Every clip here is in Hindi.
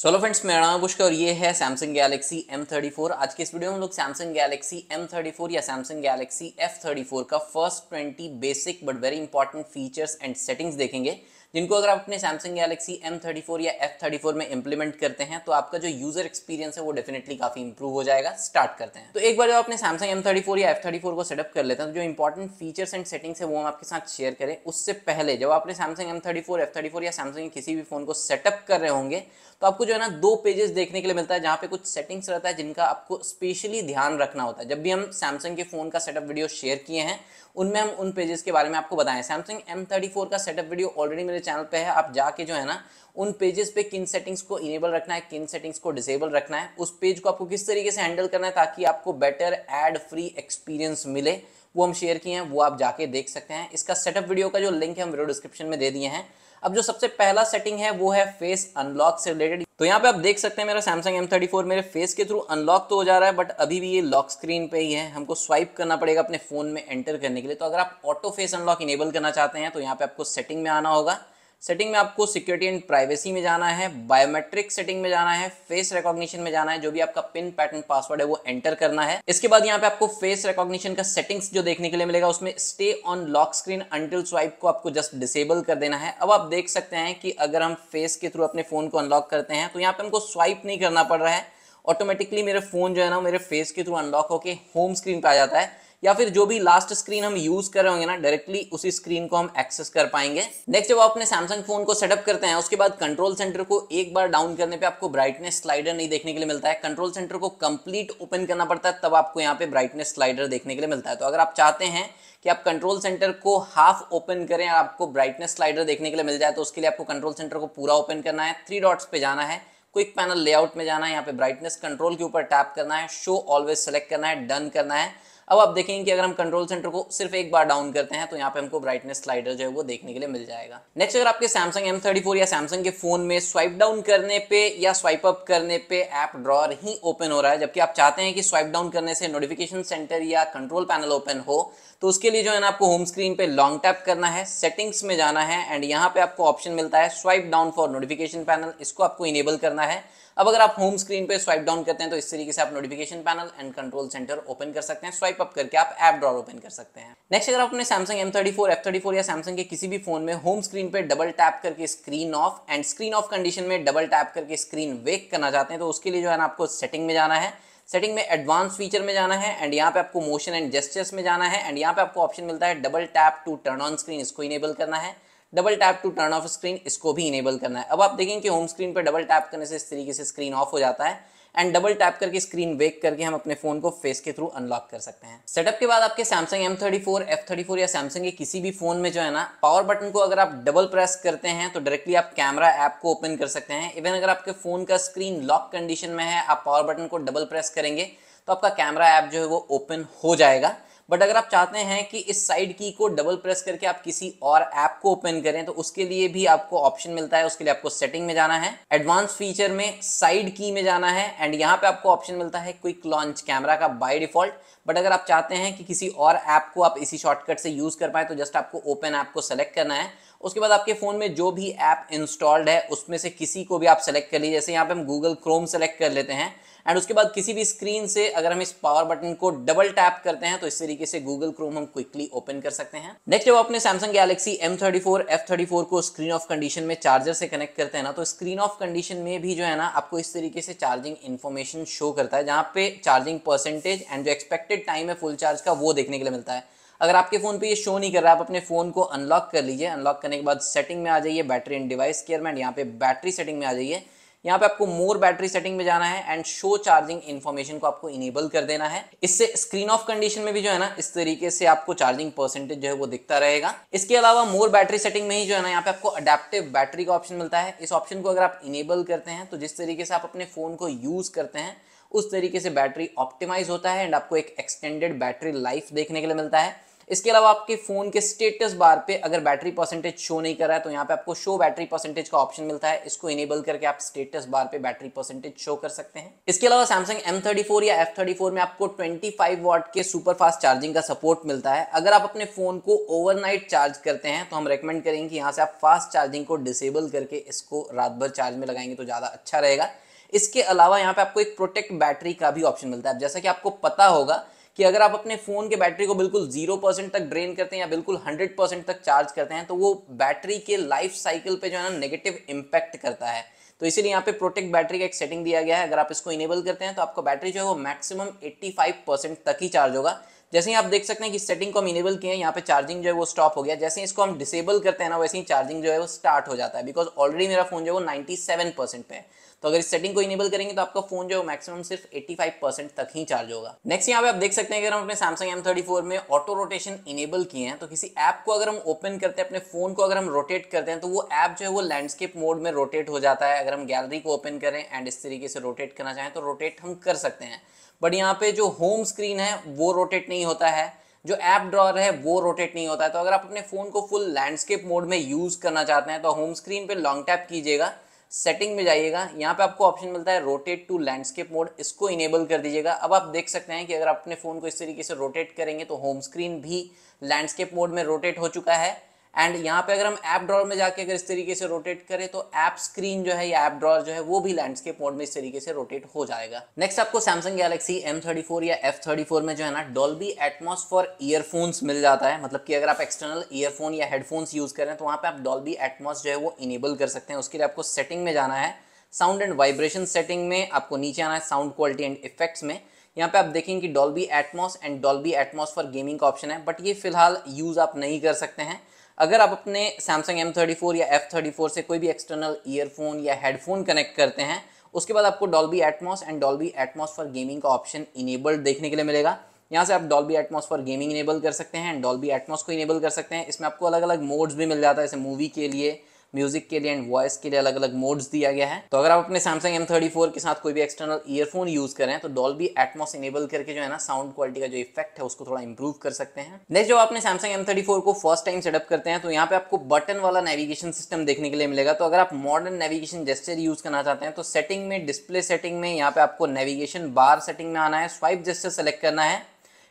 सोलो फ्रेंड्स मेरा नाम पुष्कर और ये है सैमसंग गैलेक्सी M34 आज के इस वीडियो में हम लोग सैमसंग गैलेक्सी M34 या सैमसंग गैलेक्सी F34 का first 20 basic but very important features and settings देखेंगे जिनको अगर आप अपने सैमसंग गैलेक्सी M34 या F34 में इंप्लीमेंट करते हैं तो आपका जो यूजर एक्सपीरियंस है वो डेफिनेटली काफी इंप्रूव हो जाएगा स्टार्ट करते हैं तो एक बार जब अपने सैमसंग M34 या F34 को सेटअप कर लेते हैं तो जो इंपॉर्टेंट फीचर्स एंड सेटिंग्स है वो हम आपके साथ शेयर करें उससे पहले जब आपने सैमसंग एम थर्टी या सैमसंग किसी भी फोन को सेटअप कर रहे होंगे तो आपको जो है ना दो पेजेस देखने के लिए मिलता है जहाँ पे कुछ सेटिंग्स रहता है जिनका आपको स्पेशली ध्यान रखना होता है जब भी हम सैमसंग के फ़ोन का सेटअप वीडियो शेयर किए हैं उनमें हम उन पेजेस के बारे में आपको बताएं सैमसंग एम थर्टी फोर का सेटअप वीडियो ऑलरेडी मेरे चैनल पे है आप जाके जो है ना उन पेजेस पे किन सेटिंग्स को इनेबल रखना है किन सेटिंग्स को डिसेबल रखना है उस पेज को आपको किस तरीके से हैंडल करना है ताकि आपको बेटर एड फ्री एक्सपीरियंस मिले वो हम शेयर किए हैं वो आप जाके देख सकते हैं इसका सेटअप वीडियो का जो लिंक है हम वीडियो डिस्क्रिप्शन में दे दिए हैं अब जो सबसे पहला सेटिंग है वो है फेस अनलॉक से रिलेटेड तो यहाँ पे आप देख सकते हैं मेरा सैमसंग M34 मेरे फेस के थ्रू अनलॉक तो हो जा रहा है बट अभी भी ये लॉक स्क्रीन पे ही है हमको स्वाइप करना पड़ेगा अपने फोन में एंटर करने के लिए तो अगर आप ऑटो फेस अनलॉक इनेबल करना चाहते हैं तो यहाँ पे आपको सेटिंग में आना होगा सेटिंग में आपको सिक्योरिटी एंड प्राइवेसी में जाना है बायोमेट्रिक सेटिंग में जाना है फेस रिकॉग्निशन में जाना है जो भी आपका पिन पैटर्न पासवर्ड है वो एंटर करना है इसके बाद यहाँ पे आपको फेस रिकॉग्निशन का सेटिंग्स जो देखने के लिए मिलेगा उसमें stay on lock screen until swipe को आपको जस्ट डिसेबल कर देना है अब आप देख सकते हैं कि अगर हम फेस के थ्रू अपने फोन को अनलॉक करते हैं तो यहाँ पे हमको स्वाइप नहीं करना पड़ रहा है ऑटोमेटिकली मेरे फोन जो है ना मेरे फेस के थ्रू अनलॉक होकर होम स्क्रीन पर आ जाता है या फिर जो भी लास्ट स्क्रीन हम यूज कर रहे होंगे ना डायरेक्टली उसी स्क्रीन को हम एक्सेस कर पाएंगे नेक्स्ट जब आप अपने सैमसंग फोन को सेटअप करते हैं उसके बाद कंट्रोल सेंटर को एक बार डाउन करने पे आपको ब्राइटनेस स्लाइडर नहीं देखने के लिए मिलता है कंट्रोल सेंटर को कंप्लीट ओपन करना पड़ता है तब आपको यहाँ पे ब्राइटनेस स्लाइडर देखने के लिए मिलता है तो अगर आप चाहते हैं कि आप कंट्रोल सेंटर को हाफ ओपन करें और आपको ब्राइटनेस स्लाइडर देखने के लिए मिल जाए तो उसके लिए आपको कंट्रोल सेंटर को पूरा ओपन करना है थ्री डॉट्स पे जाना है क्विक पैनल लेआउट में जाना है यहाँ पे ब्राइटनेस कंट्रोल के ऊपर टैप करना है शो ऑलवेज सेलेक्ट करना है डन करना है अब आप देखेंगे कि अगर हम कंट्रोल सेंटर को सिर्फ एक बार डाउन करते हैं तो यहाँ पे हमको ब्राइटनेस स्लाइडर जो है वो देखने के लिए मिल जाएगा नेक्स्ट अगर आपके सैमसंग एम या सैमसंग के फोन में स्वाइप डाउन करने पे या स्वाइप अप करने पे ऐप ड्रॉर ही ओपन हो रहा है जबकि आप चाहते हैं कि स्वाइप डाउन करने से नोटिफिकेशन सेंटर या कंट्रोल पैनल ओपन हो तो उसके लिए जो है ना आपको होम स्क्रीन पे लॉन्ग टैप करना है सेटिंग्स में जाना है एंड यहाँ पे आपको ऑप्शन मिलता है swipe down for notification panel इसको आपको इनेबल करना है अब अगर आप होम स्क्रीन पे स्वाइप डाउन करते हैं तो इस तरीके से आप notification panel and control centre open कर सकते हैं स्वाइप अप करके आप एप ड्रॉर ओपन कर सकते हैं नेक्स्ट अगर आप अपने Samsung M thirty four F thirty four या सैमसंग के किसी भी फोन में होम स्क्रीन पे डबल टैप करके screen off and screen off condition में डबल टैप करके स्क्रीन वेक करना चाहते हैं तो उसके लिए जो है ना आपको सेटिंग में जाना है सेटिंग में एडवांस फीचर में जाना है एंड यहाँ पे आपको मोशन एंड जेस्टर्स में जाना है एंड यहाँ पे आपको ऑप्शन मिलता है double tap to turn on screen इसको इनेबल करना है double tap to turn off screen इसको भी इनेबल करना है अब आप देखेंगे कि होम स्क्रीन पर डबल टैप करने से इस तरीके से स्क्रीन ऑफ हो जाता है एंड डबल टैप करके स्क्रीन वेक करके हम अपने फोन को फेस के थ्रू अनलॉक कर सकते हैं सेटअप के बाद आपके Samsung M thirty four F thirty four या सैमसंग के किसी भी फोन में जो है ना पावर बटन को अगर आप डबल प्रेस करते हैं तो डायरेक्टली आप कैमरा ऐप को ओपन कर सकते हैं इवन अगर आपके फोन का स्क्रीन लॉक कंडीशन में है आप पावर बटन को डबल प्रेस करेंगे तो आपका कैमरा ऐप जो है वो ओपन हो जाएगा बट अगर आप चाहते हैं कि इस साइड की को डबल प्रेस करके आप किसी और ऐप को ओपन करें तो उसके लिए भी आपको ऑप्शन मिलता है उसके लिए आपको सेटिंग में जाना है एडवांस फीचर में साइड की में जाना है एंड यहाँ पे आपको ऑप्शन मिलता है क्विक लॉन्च कैमरा का बाय डिफॉल्ट बट अगर आप चाहते हैं कि किसी और ऐप को आप इसी शॉर्टकट से यूज़ कर पाए तो जस्ट आपको ओपन ऐप को सेलेक्ट करना है उसके बाद आपके फ़ोन में जो भी ऐप इंस्टॉल्ड है उसमें से किसी को भी आप सेलेक्ट कर लीजिए जैसे यहाँ पे हम गूगल क्रोम सेलेक्ट कर लेते हैं एंड उसके बाद किसी भी स्क्रीन से अगर हम इस पावर बटन को डबल टैप करते हैं तो इस तरीके से गूगल क्रोम हम क्विकली ओपन कर सकते हैं नेक्स्ट जब अपने Samsung Galaxy M thirty four F thirty four को स्क्रीन ऑफ कंडीशन में चार्जर से कनेक्ट करते हैं ना तो स्क्रीन ऑफ कंडीशन में भी जो है ना आपको इस तरीके से चार्जिंग इन्फॉर्मेशन शो करता है जहाँ पे चार्जिंग परसेंटेज एंड जो एक्सपेक्टेड टाइम है फुल चार्ज का वो देखने के लिए मिलता है अगर आपके फ़ोन पे ये शो नहीं कर रहा है आप अपने फ़ोन को अनलॉक कर लीजिए अनलॉक करने के बाद सेटिंग में आ जाइए बैटरी एंड डिवाइस केयर में यहाँ पे बैटरी सेटिंग में आ जाइए यहाँ पे आपको मोर बैटरी सेटिंग में जाना है एंड शो चार्जिंग इन्फॉर्मेशन को आपको इनेबल कर देना है इससे स्क्रीन ऑफ कंडीशन में भी जो है ना इस तरीके से आपको चार्जिंग परसेंटेज जो है वो दिखता रहेगा इसके अलावा मोर बैटरी सेटिंग में ही जो है ना यहाँ पे आपको अडेप्टिव बैटरी का ऑप्शन मिलता है इस ऑप्शन को अगर आप इनेबल करते हैं तो जिस तरीके से आप अपने फोन को यूज करते हैं उस तरीके से बैटरी ऑप्टिमाइज होता है एंड आपको एक एक्सटेंडेड बैटरी लाइफ देखने के लिए मिलता है इसके अलावा आपके फोन के स्टेटस बार पे अगर बैटरी परसेंटेज शो नहीं कर रहा है तो यहाँ पे आपको शो बैटरी परसेंटेज का ऑप्शन मिलता है इसको इनेबल करके आप स्टेटस बार पे बैटरी परसेंटेज शो कर सकते हैं इसके अलावा सैमसंग एम या एफ में आपको ट्वेंटी फाइव के सुपर फास्ट चार्जिंग का सपोर्ट मिलता है अगर आप अपने फोन को ओवरनाइट चार्ज करते हैं तो हम रेकमेंड करेंगे यहाँ से आप फास्ट चार्जिंग को डिसेबल करके इसको रात भर चार्ज में लगाएंगे तो ज़्यादा अच्छा रहेगा इसके अलावा यहाँ पे आपको एक प्रोटेक्ट बैटरी का भी ऑप्शन मिलता है जैसा कि आपको पता होगा कि अगर आप अपने फ़ोन के बैटरी को बिल्कुल जीरो परसेंट तक ड्रेन करते हैं या बिल्कुल हंड्रेड परसेंट तक चार्ज करते हैं तो वो बैटरी के लाइफ साइकिल पे जो है ना नेगेटिव इंपैक्ट करता है तो इसीलिए यहाँ पे प्रोटेक्ट बैटरी का एक सेटिंग दिया गया है अगर आप इसको इनेबल करते हैं तो आपका बैटरी जो है वो मैक्सिमम एट्टी परसेंट तक ही चार्ज होगा जैसे ही आप देख सकते हैं कि सेटिंग को हम इनेबल किए हैं यहाँ पे चार्जिंग जो है वो स्टॉप हो गया जैसे ही इसको हम डिसेबल करते हैं ना वैसे ही चार्जिंग जो है वो स्टार्ट हो जाता है बिकॉज ऑलरेडी मेरा फोन जो है वो नाइन्टी सेवन परसेंट पे है तो अगर इस सेटिंग को इनेबल करेंगे तो आपका फोन जो है मैक्सिमम सिर्फ 85% तक ही चार्ज होगा नेक्स्ट यहाँ पे आप देख सकते हैं अगर हम अपने सैमसंग एम थर्टी फोर में ऑटो रोटेशन इनेबल किए हैं तो किसी ऐप को अगर हम ओपन करते हैं अपने फोन को अगर हम रोटेट करते हैं तो वो ऐप जो है वो लैंडस्केप मोड में रोटेट हो जाता है अगर हम गैलरी को ओपन करें एंड इस तरीके से रोटेट करना चाहें तो रोटेट हम कर सकते हैं बट यहाँ पे जो होम स्क्रीन है वो रोटेट नहीं होता है जो ऐप ड्रॉर है वो रोटेट नहीं होता है तो अगर आप अपने फ़ोन को फुल लैंडस्केप मोड में यूज़ करना चाहते हैं तो होम स्क्रीन पे लॉन्ग टैप कीजिएगा सेटिंग में जाइएगा यहाँ पे आपको ऑप्शन मिलता है रोटेट टू लैंडस्केप मोड इसको इनेबल कर दीजिएगा अब आप देख सकते हैं कि अगर अपने फ़ोन को इस तरीके से रोटेट करेंगे तो होम स्क्रीन भी लैंडस्केप मोड में रोटेट हो चुका है एंड यहाँ पे अगर हम ऐप ड्रॉर में जाके अगर इस तरीके से रोटेट करें तो ऐप स्क्रीन जो है या ऐप ड्रॉर जो है वो भी लैंडस्केप मोड में इस तरीके से रोटेट हो जाएगा नेक्स्ट आपको सैमसंग गैलेक्सी एम या एफ में जो है ना डॉल्बी एटमॉस फॉर ईयरफोन्स मिल जाता है मतलब कि अगर आप एक्सटर्नल ईयरफोन या हेडफोन्स यूज करें तो वहाँ पे आप डॉल्बी एटमॉस जो है वो इनेबल कर सकते हैं उसके लिए आपको सेटिंग में जाना है साउंड एंड वाइब्रेशन सेटिंग में आपको नीचे आना है साउंड क्वालिटी एंड इफेक्ट्स में यहाँ पे आप देखेंगे Dolby Atmos and Dolby Atmos for gaming का ऑप्शन है बट ये फिलहाल यूज़ आप नहीं कर सकते हैं अगर आप अपने सैमसंग एम थर्टी फोर या एफ थर्टी फोर से कोई भी एक्सटर्नल ईयरफोन या हेडफोन कनेक्ट करते हैं उसके बाद आपको Dolby Atmos and Dolby Atmos for gaming का ऑप्शन इनेबल्ड देखने के लिए मिलेगा यहाँ से आप Dolby Atmos for gaming enable कर सकते हैं एंड डॉल्बी एटमॉस को इनेबल कर सकते हैं इसमें आपको अलग अलग मोड्स भी मिल जाता है जैसे मूवी के लिए म्यूजिक के लिए एंड वॉइस के लिए अलग अलग मोड्स दिया गया है तो अगर आप अपने सैमसंग एम थर्टी फोर के साथ कोई भी एक्सटर्नल ईयरफोन यूज करें तो डॉल्बी एटमोस इनेबल करके जो है ना साउंड क्वालिटी का जो इफेक्ट है उसको थोड़ा इंप्रूव कर सकते हैं नेक्स्ट जब आपने सैमसंग एम थर्टी फोर को फर्स्ट टाइम सेटअप करते हैं तो यहाँ पे आपको बटन वाला नेविगेशन सिस्टम देखने के लिए मिलेगा तो अगर आप मॉडर्न नेविगेशन जेस्टर यूज करना चाहते हैं तो सेटिंग में डिस्प्ले सेटिंग में यहाँ पे आपको नेविगेशन बार सेटिंग में आना है स्वाइप जेस्टर सेलेक्ट करना है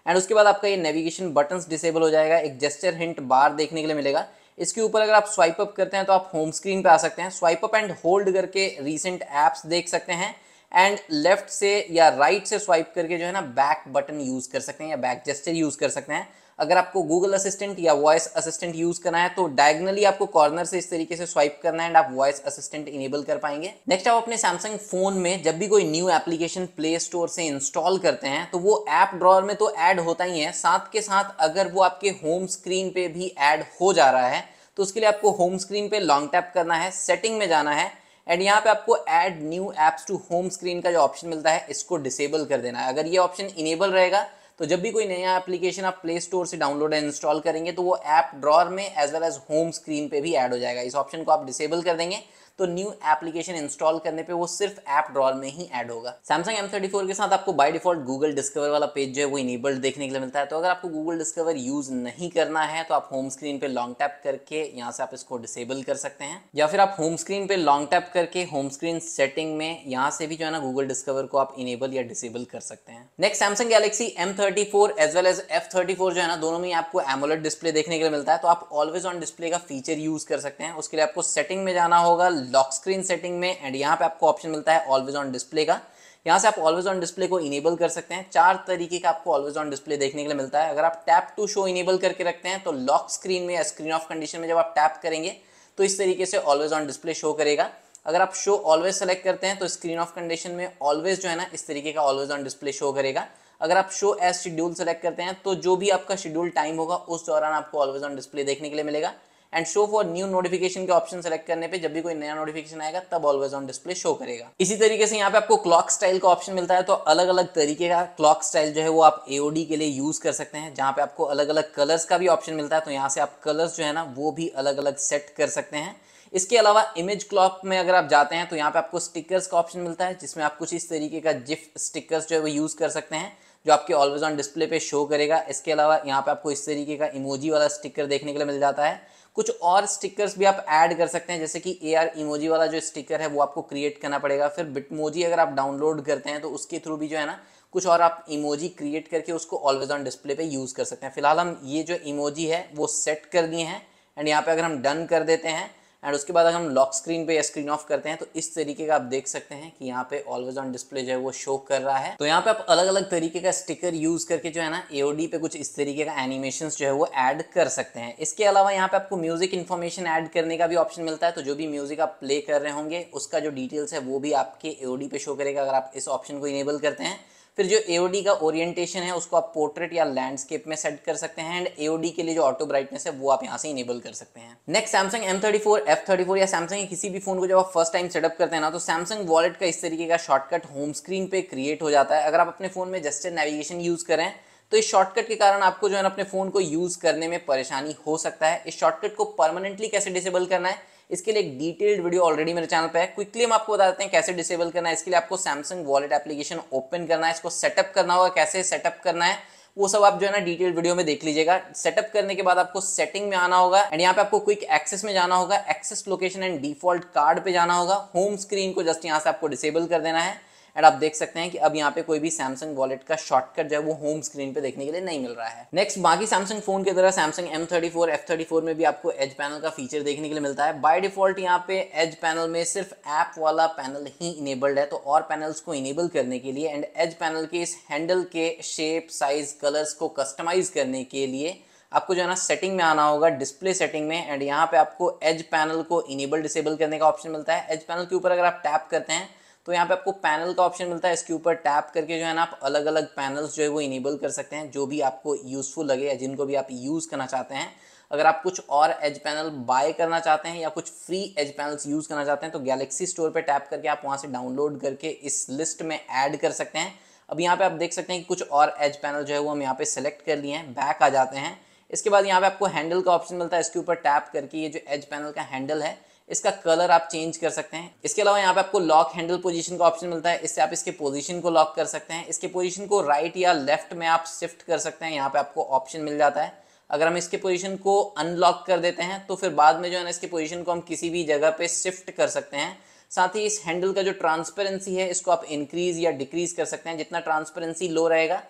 एंड उसके बाद आपका ये नेविगेशन बटन डिसेबल हो जाएगा एक जेस्टर हिंट बार देखने के लिए मिलेगा इसके ऊपर अगर आप स्वाइप अप करते हैं तो आप होम स्क्रीन पे आ सकते हैं स्वाइप अप एंड होल्ड करके रीसेंट एप्स देख सकते हैं एंड लेफ्ट से या राइट right से स्वाइप करके जो है ना बैक बटन यूज़ कर सकते हैं या बैक जेस्टर यूज़ कर सकते हैं अगर आपको गूगल असिस्टेंट या वॉइस असिस्टेंट यूज करना है तो डायगनली आपको कॉर्नर से इस तरीके से स्वाइप करना है एंड आप वॉइस असिस्टेंट इनेबल कर पाएंगे नेक्स्ट आप अपने सैमसंग फोन में जब भी कोई न्यू एप्लीकेशन प्ले स्टोर से इंस्टॉल करते हैं तो वो ऐप ड्रॉर में तो ऐड होता ही है साथ के साथ अगर वो आपके होम स्क्रीन पे भी ऐड हो जा रहा है तो उसके लिए आपको होम स्क्रीन पे लॉन्ग टैप करना है सेटिंग में जाना है एंड यहाँ पे आपको add new apps to home screen का जो ऑप्शन मिलता है इसको डिसेबल कर देना है अगर ये ऑप्शन इनेबल रहेगा तो जब भी कोई नया एप्लीकेशन आप प्ले स्टोर से डाउनलोड एंड इंस्टॉल करेंगे तो वो ऐप ड्रॉर में as well as home screen पे भी ऐड हो जाएगा इस ऑप्शन को आप डिसेबल कर देंगे तो न्यू एप्लीकेशन इंस्टॉल करने पे वो सिर्फ ऐप ड्रॉल में ही ऐड होगा सैमसंग एम थर्टी फोर के साथ आपको बाई डिफॉल्ट गूगल डिस्कवर वाला पेज जो है वो इनेबल्ड देखने के लिए मिलता है तो अगर आपको गूगल डिस्कवर यूज नहीं करना है तो आप होम स्क्रीन पे लॉन्ग टैप करके यहाँ से आप इसको डिसेबल कर सकते हैं या फिर आप होम स्क्रीन पे लॉन्ग टैप करके होम स्क्रीन सेटिंग में यहाँ से भी जो है ना गूगल डिस्कवर को आप इनेबल या डिसेबल कर सकते हैं next Samsung Galaxy M thirty four as well as F thirty four जो है ना दोनों में आपको एमोलेट डिस्प्ले देखने के लिए मिलता है तो आप ऑलवेज ऑन डिस्प्ले का फीचर यूज कर सकते हैं उसके लिए आपको सेटिंग में जाना होगा लॉक स्क्रीन सेटिंग में एंड यहाँ पे आपको ऑप्शन मिलता है ऑलवेज ऑन डिस्प्ले का यहाँ से आप ऑलवेज ऑन डिस्प्ले को इनेबल कर सकते हैं चार तरीके का आपको ऑलवेज ऑन डिस्प्ले देखने के लिए मिलता है अगर आप टैप टू शो इनेबल करके रखते हैं तो लॉक स्क्रीन में या स्क्रीन ऑफ कंडीशन में जब आप टैप करेंगे तो इस तरीके से ऑलवेज ऑन डिस्प्ले शो करेगा अगर आप शो ऑलवेज सेलेक्ट करते हैं तो स्क्रीन ऑफ कंडीशन में ऑलवेज जो है ना इस तरीके का ऑलवेज ऑन डिस्प्ले शो करेगा अगर आप शो एज शेड्यूल सेलेक्ट करते हैं तो जो भी आपका शेड्यूल टाइम होगा उस दौरान आपको ऑलवेज ऑन डिस्प्ले देखने के लिए मिलेगा and show for new notification के ऑप्शन सेलेक्ट करने पे जब भी कोई नया नोटिफिकेशन आएगा तब ऑलवेज ऑन डिस्प्ले शो करेगा इसी तरीके से यहाँ पे आपको क्लॉक स्टाइल का ऑप्शन मिलता है तो अलग अलग तरीके का क्लॉक स्टाइल जो है वो आप एओडी के लिए यूज कर सकते हैं जहाँ पे आपको अलग अलग कलर्स का भी ऑप्शन मिलता है तो यहाँ से आप कलर्स जो है ना वो भी अलग अलग सेट कर सकते हैं इसके अलावा इमेज क्लॉक में अगर आप जाते हैं तो यहाँ पे आपको स्टिकर्स का ऑप्शन मिलता है जिसमें आप कुछ इस तरीके का जिफ स्टिकर्स जो है वो यूज़ कर सकते हैं जो आपके ऑलवेज ऑन डिस्प्ले पे शो करेगा इसके अलावा यहाँ पे आपको इस तरीके का इमोजी वाला स्टिकर देखने के लिए मिल जाता है कुछ और स्टिकर्स भी आप ऐड कर सकते हैं जैसे कि ए आर इमोजी वाला जो स्टिकर है वो आपको क्रिएट करना पड़ेगा फिर बिटमोजी अगर आप डाउनलोड करते हैं तो उसके थ्रू भी जो है ना कुछ और आप इमोजी क्रिएट करके उसको ऑलवेज ऑन डिस्प्ले पे यूज़ कर सकते हैं फिलहाल हम ये जो इमोजी है वो सेट कर दिए हैं एंड यहाँ पे अगर हम डन कर देते हैं एंड उसके बाद अगर हम लॉक स्क्रीन पे या स्क्रीन ऑफ करते हैं तो इस तरीके का आप देख सकते हैं कि यहाँ पे ऑलवेज ऑन डिस्प्ले जो है वो शो कर रहा है तो यहाँ पे आप अलग अलग तरीके का स्टिकर यूज करके जो है ना एओडी पे कुछ इस तरीके का एनिमेशन जो है वो एड कर सकते हैं इसके अलावा यहाँ पे आपको म्यूजिक इन्फॉर्मेशन एड करने का भी ऑप्शन मिलता है तो जो भी म्यूजिक आप प्ले कर रहे होंगे उसका जो डिटेल्स है वो भी आपके एओडी पे शो करेगा अगर आप इस ऑप्शन को इनेबल करते हैं फिर जो एओडी का ओरिएंटेशन है उसको आप पोर्ट्रेट या लैंडस्केप में सेट कर सकते हैं एंड एओडी के लिए जो ऑटो ब्राइटनेस है वो आप यहाँ से इनेबल कर सकते हैं next Samsung M thirty four F thirty four या सैमसंग किसी भी फोन को जब आप फर्स्ट टाइम सेटअप करते हैं ना तो सैमसंग वॉलेट का इस तरीके का शॉर्टकट होम स्क्रीन पे क्रिएट हो जाता है अगर आप अपने फोन में जस्टर नेविगेशन यूज करें तो इस शॉर्टकट के कारण आपको जो है अपने फोन को यूज करने में परेशानी हो सकता है इस शॉर्टकट को परमानेंटली कैसे डिसेबल करना है इसके लिए एक डिटेल्ड वीडियो ऑलरेडी मेरे चैनल पर है क्विकली हम आपको बता देते हैं कैसे डिसेबल करना है इसके लिए आपको सैमसंग वॉलेट एप्लीकेशन ओपन करना है इसको सेटअप करना होगा कैसे सेटअप करना है वो सब आप जो है ना डिटेल वीडियो में देख लीजिएगा सेटअप करने के बाद आपको सेटिंग में आना होगा एंड यहाँ पे आपको क्विक एक्सेस में जाना होगा access location and default card पे जाना होगा होम स्क्रीन को जस्ट यहाँ से आपको डिसेबल कर देना है एंड आप देख सकते हैं कि अब यहाँ पे कोई भी सैमसंग वॉलेट का शॉर्टकट जो है वो होम स्क्रीन पे देखने के लिए नहीं मिल रहा है नेक्स्ट बाकी सैमसंग फोन की तरह Samsung M thirty four F thirty four में भी आपको एज पैनल का फीचर देखने के लिए मिलता है बाई डिफॉल्ट यहाँ पे एज पैनल में सिर्फ ऐप वाला पैनल ही इनेबल्ड है तो और पैनल्स को इनेबल करने के लिए एंड एज पैनल के इस हैंडल के शेप साइज कलर्स को कस्टमाइज करने के लिए आपको जो है ना सेटिंग में आना होगा डिस्प्ले सेटिंग में एंड यहाँ पे आपको एज पैनल को इनेबल डिसेबल करने का ऑप्शन मिलता है एज पैनल के ऊपर अगर आप टैप करते हैं तो यहाँ पे आपको पैनल का ऑप्शन मिलता है इसके ऊपर टैप करके जो है ना आप अलग अलग पैनल्स जो है वो इनेबल कर सकते हैं जो भी आपको यूज़फुल लगे या जिनको भी आप यूज़ करना चाहते हैं अगर आप कुछ और एज पैनल बाय करना चाहते हैं या कुछ फ्री एज पैनल्स यूज़ करना चाहते हैं तो गैलेक्सी स्टोर पर टैप करके आप वहाँ से डाउनलोड करके इस लिस्ट में ऐड कर सकते हैं अब यहाँ पे आप देख सकते हैं कि कुछ और एज पैनल जो है वो हम यहाँ पे सेलेक्ट कर लिए हैं बैक आ जाते हैं इसके बाद यहाँ पे आपको हैंडल का ऑप्शन मिलता है इसके ऊपर टैप करके ये जो एज पैनल का हैंडल है इसका कलर आप चेंज कर सकते हैं इसके अलावा यहाँ पे आपको लॉक हैंडल पोजीशन का ऑप्शन मिलता है इससे आप इसके पोजीशन को लॉक कर सकते हैं इसके पोजीशन को राइट या लेफ्ट में आप शिफ्ट कर सकते हैं यहाँ पे आपको ऑप्शन मिल जाता है अगर हम इसके पोजीशन को अनलॉक कर देते हैं तो फिर बाद में जो है ना इसके पोजिशन को हम किसी भी जगह पर शिफ्ट कर सकते हैं साथ ही इस हैंडल का जो ट्रांसपेरेंसी है इसको आप इंक्रीज या डिक्रीज कर सकते हैं जितना ट्रांसपेरेंसी लो रहेगा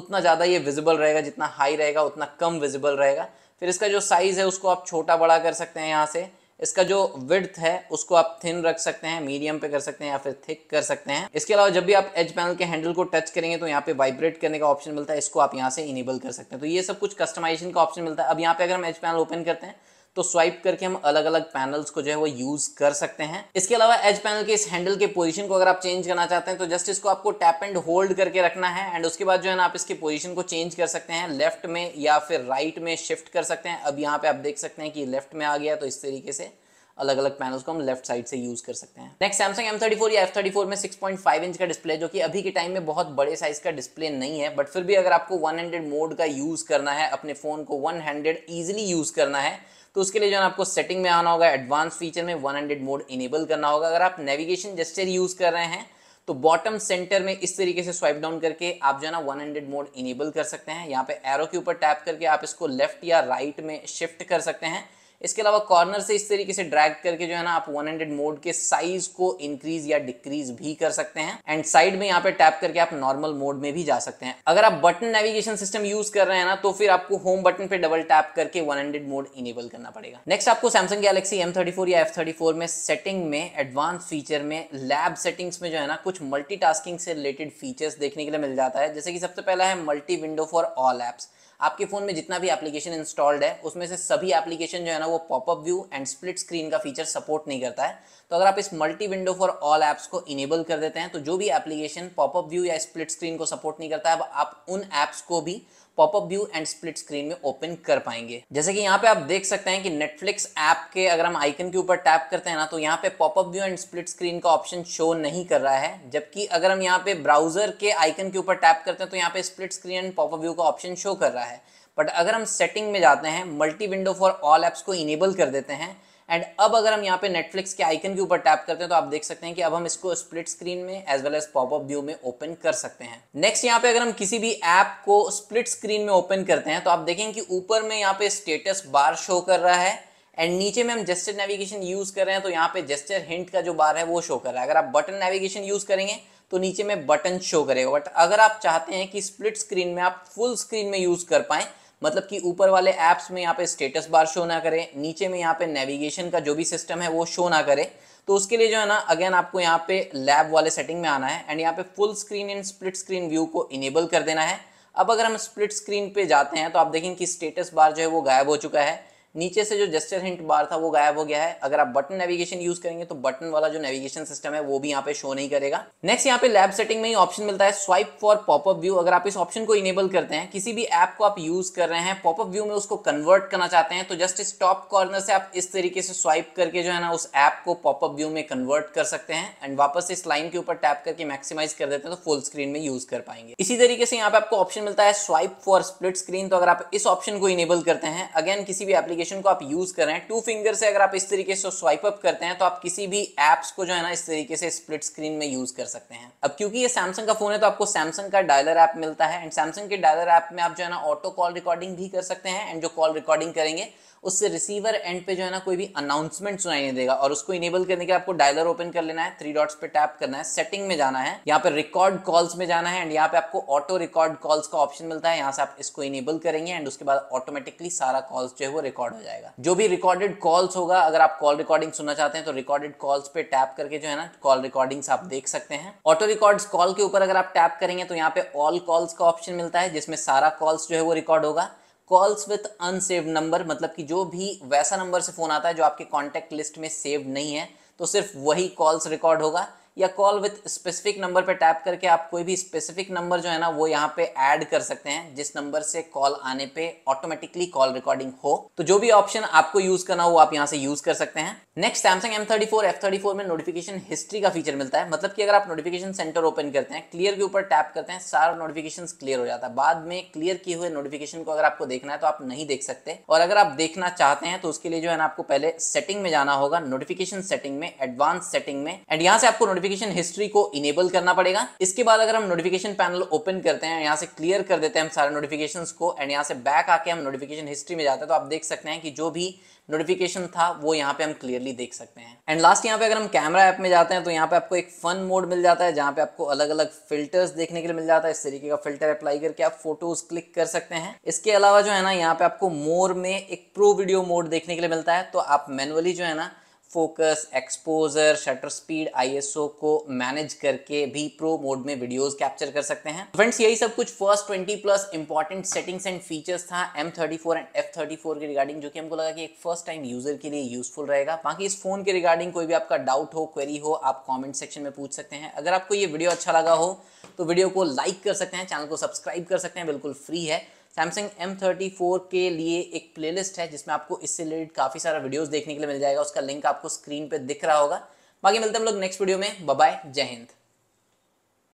उतना ज़्यादा ये विजिबल रहेगा जितना हाई रहेगा उतना कम विजिबल रहेगा फिर इसका जो साइज़ है उसको आप छोटा बड़ा कर सकते हैं यहाँ से इसका जो विड्थ है उसको आप थिन रख सकते हैं मीडियम पे कर सकते हैं या फिर थिक कर सकते हैं इसके अलावा जब भी आप एज पैनल के हैंडल को टच करेंगे तो यहाँ पे वाइब्रेट करने का ऑप्शन मिलता है इसको आप यहाँ से इनेबल कर सकते हैं तो ये सब कुछ कस्टमाइजेशन का ऑप्शन मिलता है अब यहाँ पे अगर हम एज पैनल ओपन करते हैं तो स्वाइप करके हम अलग अलग पैनल्स को जो है वो यूज कर सकते हैं इसके अलावा एज पैनल के इस हैंडल के पोजीशन को अगर आप चेंज करना चाहते हैं तो जस्ट इसको आपको टैप एंड होल्ड करके रखना है एंड उसके बाद जो है ना आप इसके पोजीशन को चेंज कर सकते हैं लेफ्ट में या फिर राइट में शिफ्ट कर सकते हैं अब यहाँ पे आप देख सकते हैं कि लेफ्ट में आ गया तो इस तरीके से अलग अलग पैनल्स को हम लेफ्ट साइड से यूज कर सकते हैं next Samsung M thirty four या एफ थर्टी फोर में सिक्स पॉइंट फाइव इंच का डिस्प्ले जो कि अभी के टाइम में बहुत बड़े साइज का डिस्प्ले नहीं है बट फिर भी अगर आपको वन हंड्रेड मोड का यूज करना है अपने फोन को वन हंड्रेड ईजिली यूज करना है तो उसके लिए जो है आपको सेटिंग में आना होगा एडवांस फीचर में वन हंड्रेड मोड इनेबल करना होगा अगर आप नेविगेशन जेस्टर यूज कर रहे हैं तो बॉटम सेंटर में इस तरीके से स्वाइप डाउन करके आप जो है ना 100 मोड इनेबल कर सकते हैं यहाँ पे एरो के ऊपर टैप करके आप इसको लेफ्ट या राइट में शिफ्ट कर सकते हैं इसके अलावा कॉर्नर से इस तरीके से ड्रैग करके जो है ना आप 100 मोड के साइज को इंक्रीज या डिक्रीज भी कर सकते हैं एंड साइड में यहाँ पे टैप करके आप नॉर्मल मोड में भी जा सकते हैं अगर आप बटन नेविगेशन सिस्टम यूज कर रहे हैं ना तो फिर आपको होम बटन पे डबल टैप करके 100 मोड इनेबल करना पड़ेगा नेक्स्ट आपको सैमसंग गैलेक्सी एम या एफ में सेटिंग में एडवांस फीचर में लैब सेटिंग्स में जो है ना कुछ मल्टी से रिलेटेड फीचर्स देखने के लिए मिल जाता है जैसे कि सबसे पहला है multi window for all apps आपके फोन में जितना भी एप्लीकेशन इंस्टॉल्ड है उसमें से सभी एप्लीकेशन जो है ना वो popup view and split screen का फीचर सपोर्ट नहीं करता है तो अगर आप इस multi window for all apps को इनेबल कर देते हैं तो जो भी एप्लीकेशन पॉपअप व्यू या स्प्लिट स्क्रीन को सपोर्ट नहीं करता है आप उन एप्स को भी popup view and split screen में ओपन कर पाएंगे जैसे कि यहाँ पे आप देख सकते हैं कि नेटफ्लिक्स ऐप के अगर हम आइकन के ऊपर टैप करते हैं ना तो यहाँ पे popup view and split screen का ऑप्शन शो नहीं कर रहा है जबकि अगर हम यहाँ पे ब्राउजर के आइकन के ऊपर टैप करते हैं तो यहाँ पे split screen and popup view का ऑप्शन शो कर रहा है बट अगर हम सेटिंग में जाते हैं multi window for all apps को इनेबल कर देते हैं एंड अब अगर हम यहाँ पे नेटफ्लिक्स के आइकन के ऊपर टैप करते हैं तो आप देख सकते हैं कि अब हम इसको स्प्लिट स्क्रीन में as well as popup view में ओपन कर सकते हैं नेक्स्ट यहाँ पे अगर हम किसी भी ऐप को स्प्लिट स्क्रीन में ओपन करते हैं तो आप देखेंगे कि ऊपर में यहाँ पे स्टेटस बार शो कर रहा है एंड नीचे में हम जेस्टर नेविगेशन यूज कर रहे हैं तो यहाँ पे जेस्टर हिंट का जो बार है वो शो कर रहा है अगर आप बटन नेविगेशन यूज करेंगे तो नीचे में बटन शो करेगा बट अगर आप चाहते हैं कि स्प्लिट स्क्रीन में आप फुल स्क्रीन में यूज कर पाए मतलब कि ऊपर वाले ऐप्स में यहाँ पे स्टेटस बार शो ना करें नीचे में यहाँ पे नेविगेशन का जो भी सिस्टम है वो शो ना करें तो उसके लिए जो है ना अगेन आपको यहाँ पे लैब वाले सेटिंग में आना है एंड यहाँ पे full screen and split screen view को इनेबल कर देना है अब अगर हम स्प्लिट स्क्रीन पे जाते हैं तो आप देखेंगे कि स्टेटस बार जो है वो गायब हो चुका है नीचे से जो जेस्टर हिंट बार था वो गायब हो गया है अगर आप बटन नेविगेशन यूज करेंगे तो बटन वाला जो नेविगेशन सिस्टम है वो भी यहाँ पे शो नहीं करेगा नेक्स्ट यहाँ पे लैब सेटिंग में ही ऑप्शन मिलता है स्वाइप फॉर पॉपअप व्यू अगर आप इस ऑप्शन को इनेबल करते हैं किसी भी ऐप को आप यूज कर रहे हैं पॉपअप व्यू में उसको कन्वर्ट करना चाहते हैं तो जस्ट इस टॉप कॉर्नर से आप इस तरीके से स्वाइप करके जो है ना उस ऐप को पॉपअप व्यू में कन्वर्ट कर सकते हैं एंड वापस इस लाइन के ऊपर टैप करके मैक्सिमाइज कर देते हैं तो फुल स्क्रीन में यूज कर पाएंगे इसी तरीके से यहाँ पे आपको ऑप्शन मिलता है स्वाइप फॉर स्प्लिट स्क्रीन तो अगर आप इस ऑप्शन को इनेबल करते हैं अगेन किसी भी एप्लीकेशन एप्लीकेशन को आप यूज कर रहे हैं टू फिंगर से अगर आप इस तरीके से स्वाइप अप करते हैं तो आप किसी भी एप्स को जो है ना इस तरीके से स्प्लिट स्क्रीन में यूज कर सकते हैं अब क्योंकि ये सैमसंग का फोन है तो आपको सैमसंग का डायलर ऐप मिलता है एंड सैमसंग के डायलर ऐप में आप जो है ना ऑटो कॉल रिकॉर्डिंग भी कर सकते हैं एंड जो कॉल रिकॉर्डिंग करेंगे उससे रिसीवर एंड पे जो है ना कोई भी अनाउंसमेंट सुनाई नहीं देगा और उसको इनेबल करने के आपको डायलर ओपन कर लेना है थ्री डॉट्स पे टैप करना है सेटिंग में जाना है यहाँ पे रिकॉर्ड कॉल्स में जाना है एंड यहाँ पे आपको ऑटो रिकॉर्ड कॉल्स का ऑप्शन मिलता है यहाँ से आप इसको इनेबल करेंगे एंड उसके बाद ऑटोमेटिकली सारा कॉल्स जो है वो रिकॉर्ड हो जाएगा जो भी रिकॉर्डेड कॉल्स होगा अगर आप कॉल रिकॉर्डिंग सुनना चाहते हैं तो रिकॉर्डेड कॉल्स पे टैप करके जो है ना कॉल रिकॉर्डिंग आप देख सकते हैं ऑटो रिकॉर्ड कॉल के ऊपर अगर आप टैप करेंगे तो यहाँ पे ऑल कॉल्स का ऑप्शन मिलता है जिसमें सारा कॉल्स जो है वो रिकॉर्ड होगा कॉल्स विथ अनसेव नंबर मतलब कि जो भी वैसा नंबर से फ़ोन आता है जो आपके कॉन्टैक्ट लिस्ट में सेव नहीं है तो सिर्फ वही कॉल्स रिकॉर्ड होगा या कॉल विथ स्पेसिफिक नंबर पे टैप करके आप कोई भी स्पेसिफिक नंबर जो है ना वो यहाँ पे ऐड कर सकते हैं जिस नंबर से कॉल आने पे ऑटोमेटिकली कॉल रिकॉर्डिंग हो तो जो भी ऑप्शन आपको यूज करना हो आप यहाँ से यूज कर सकते हैं next Samsung M thirty four F thirty four में नोटिफिकेशन हिस्ट्री का फीचर मिलता है मतलब कि अगर आप नोटिफिकेशन सेंटर ओपन करते हैं क्लियर के ऊपर टैप करते हैं सारा नोटिफिकेशन क्लियर हो जाता है बाद में क्लियर किए हुए नोटिफिकेशन को अगर आपको देखना है तो आप नहीं देख सकते और अगर आप देखना चाहते हैं तो उसके लिए जो है ना आपको पहले सेटिंग में जाना होगा नोटिफिकेशन सेटिंग में एडवांस सेटिंग में एंड यहाँ से आपको नोटिफिकेशन नोटिफिकेशन हिस्ट्री को इनेबल करना पड़ेगा इसके बाद अगर हम नोटिफिकेशन पैनल ओपन करते हैं यहाँ से क्लियर कर देते हैं हम सारे नोटिफिकेशन को एंड यहाँ से बैक आके हम नोटिफिकेशन हिस्ट्री में जाते हैं तो आप देख सकते हैं कि जो भी नोटिफिकेशन था वो यहाँ पे हम क्लियरली देख सकते हैं एंड लास्ट यहाँ पे अगर हम कैमरा ऐप में जाते हैं तो यहाँ पे आपको एक फन मोड मिल जाता है जहाँ पे आपको अलग अलग फिल्टर्स देखने के लिए मिल जाता है इस तरीके का फिल्टर अप्लाई करके आप फोटोज क्लिक कर सकते हैं इसके अलावा जो है ना यहाँ पे आपको मोर में एक प्रो वीडियो मोड देखने के लिए मिलता है तो आप मैनुअली जो है ना focus exposure shutter speed ISO को मैनेज करके भी प्रो मोड में वीडियोस कैप्चर कर सकते हैं फ्रेंड्स यही सब कुछ first twenty plus important settings and features था M thirty four and F thirty four के रिगार्डिंग जो कि हमको लगा कि एक फर्स्ट टाइम यूजर के लिए यूजफुल रहेगा बाकी इस फोन के रिगार्डिंग कोई भी आपका डाउट हो क्वेरी हो आप कॉमेंट सेक्शन में पूछ सकते हैं अगर आपको ये वीडियो अच्छा लगा हो तो वीडियो को लाइक कर सकते हैं चैनल को सब्सक्राइब कर सकते हैं बिल्कुल फ्री है सैमसंग एम थर्टी फोर के लिए एक प्लेलिस्ट है जिसमें आपको इससे रिलेटेड काफ़ी सारा वीडियोस देखने के लिए मिल जाएगा उसका लिंक आपको स्क्रीन पे दिख रहा होगा बाकी मिलते हैं हम लोग नेक्स्ट वीडियो में बाय जय हिंद